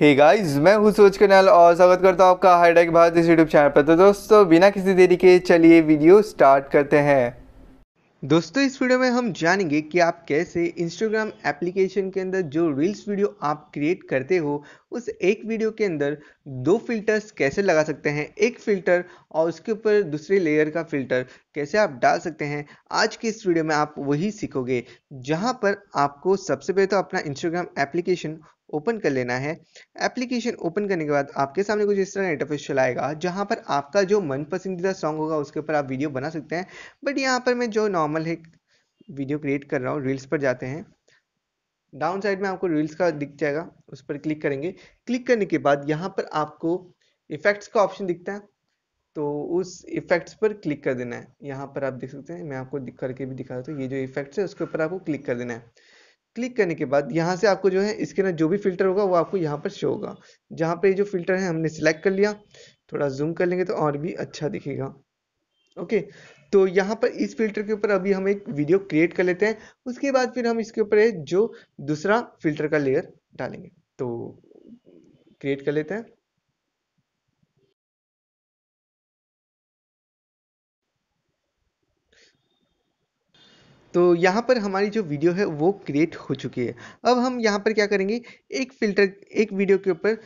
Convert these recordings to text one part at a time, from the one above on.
hey guys मैं हूँ सूरज कनाल और स्वागत करता हूँ आपका हाईटेक भारत इस यूट्यूब चैनल पर तो दोस्तों बिना किसी देरी के चलिए वीडियो स्टार्ट करते हैं दोस्तों इस वीडियो में हम जानेंगे कि आप कैसे इंस्टाग्राम एप्लीकेशन के अंदर जो रील्स वीडियो आप क्रिएट करते हो उस एक वीडियो के अंदर दो फिल्टर्स कैसे लगा सकते हैं एक फिल्टर और उसके ऊपर दूसरे लेयर का फिल्टर कैसे आप डाल सकते हैं आज के इस वीडियो में आप वही सीखोगे जहां पर आपको सबसे पहले तो अपना इंस्टाग्राम एप्लीकेशन ओपन कर लेना है एप्लीकेशन ओपन करने के बाद आपके सामने कुछ इस तरह का इंटरफेस चलाएगा जहाँ पर आपका जो मन पसंदीदा सॉन्ग होगा उसके ऊपर आप वीडियो बना सकते हैं बट यहाँ पर मैं जो नॉर्मल है वीडियो क्रिएट कर रहा हूँ रील्स पर जाते हैं डाउन साइड में आपको रील्स का दिख जाएगा उस पर क्लिक करेंगे क्लिक करने के बाद यहाँ पर आपको इफेक्ट्स का ऑप्शन दिखता है तो उस इफेक्ट्स पर क्लिक कर देना है यहाँ पर आप देख सकते हैं मैं आपको करके भी दिखा देता हूँ ये जो इफेक्ट्स है उसके ऊपर आपको क्लिक कर देना है क्लिक करने के बाद यहाँ से आपको जो है इसके अंदर जो भी फिल्टर होगा वो आपको यहाँ पर शो होगा जहाँ पे जो फिल्टर है हमने सिलेक्ट कर लिया थोड़ा जूम कर लेंगे तो और भी अच्छा दिखेगा ओके तो यहाँ पर इस फिल्टर के ऊपर अभी हम एक वीडियो क्रिएट कर लेते हैं उसके बाद फिर हम इसके ऊपर जो दूसरा फिल्टर का लेयर डालेंगे तो क्रिएट कर लेते हैं तो यहाँ पर हमारी जो वीडियो है वो क्रिएट हो चुकी है अब हम यहाँ पर क्या करेंगे एक फ़िल्टर एक वीडियो के ऊपर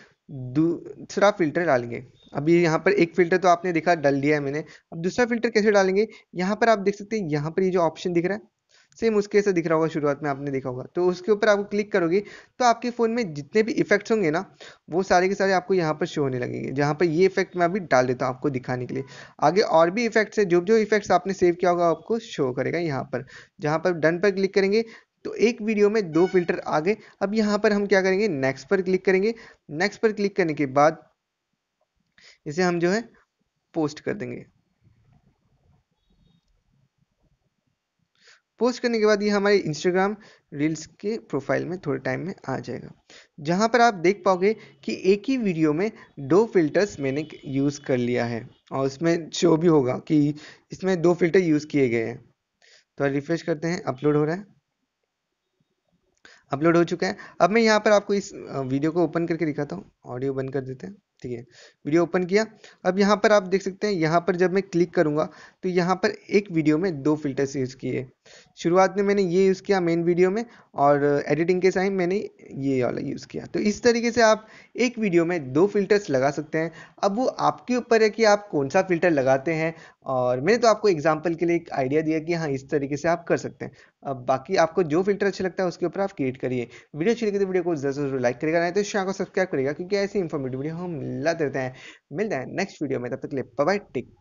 दूसरा फिल्टर डालेंगे अभी यहाँ पर एक फिल्टर तो आपने देखा डाल दिया है मैंने अब दूसरा फिल्टर कैसे डालेंगे यहाँ पर आप देख सकते हैं यहाँ पर ये यह जो ऑप्शन दिख रहा है सेम उसके से दिख रहा होगा शुरुआत में आपने देखा होगा तो उसके ऊपर आपको क्लिक करोगे तो आपके फ़ोन में जितने भी इफेक्ट्स होंगे ना वो सारे के सारे आपको यहाँ पर शो होने लगेंगे जहाँ पर ये इफेक्ट मैं अभी डाल देता हूँ आपको दिखाने के लिए आगे और भी इफेक्ट्स है जो जो इफेक्ट्स आपने सेव किया होगा आपको शो करेगा यहाँ पर जहाँ पर डन पर क्लिक करेंगे तो एक वीडियो में दो फिल्टर आ गए अब यहाँ पर हम क्या करेंगे नेक्स्ट पर क्लिक करेंगे नेक्स्ट पर क्लिक करने के बाद इसे हम जो है पोस्ट कर देंगे पोस्ट करने के बाद ये हमारे इंस्टाग्राम रील्स के प्रोफाइल में थोड़े टाइम में आ जाएगा जहाँ पर आप देख पाओगे कि एक ही वीडियो में दो फिल्टर्स मैंने यूज़ कर लिया है और उसमें शो भी होगा कि इसमें दो फिल्टर यूज़ किए गए हैं तो रिफ्रेश करते हैं अपलोड हो रहा है अपलोड हो चुका है अब मैं यहाँ पर आपको इस वीडियो को ओपन करके दिखाता हूँ ऑडियो बंद कर देते हैं ठीक है वीडियो ओपन किया अब यहाँ पर आप देख सकते हैं यहाँ पर जब मैं क्लिक करूँगा तो यहाँ पर एक वीडियो में दो फिल्टर्स यूज़ किए शुरुआत में मैंने ये यूज़ किया मेन वीडियो में और एडिटिंग के टाइम मैंने ये वाला यूज़ किया तो इस तरीके से आप एक वीडियो में दो फिल्टर्स लगा सकते हैं अब वो आपके ऊपर है कि आप कौन सा फिल्टर लगाते हैं और मैंने तो आपको एग्जाम्पल के लिए एक आइडिया दिया कि हाँ इस तरीके से आप कर सकते हैं अब बाकी आपको जो फिल्टर अच्छा लगता है उसके ऊपर आप क्रिएट करिए वीडियो अच्छी लगी तो वीडियो को जरूर जरूर लाइक करेगा नहीं तो शाह को सब्सक्राइब करेगा क्योंकि ऐसी इन्फॉर्मेटिव वीडियो हम लाते रहते हैं मिलते हैं नेक्स्ट वीडियो में तब तक लिए बाय टेक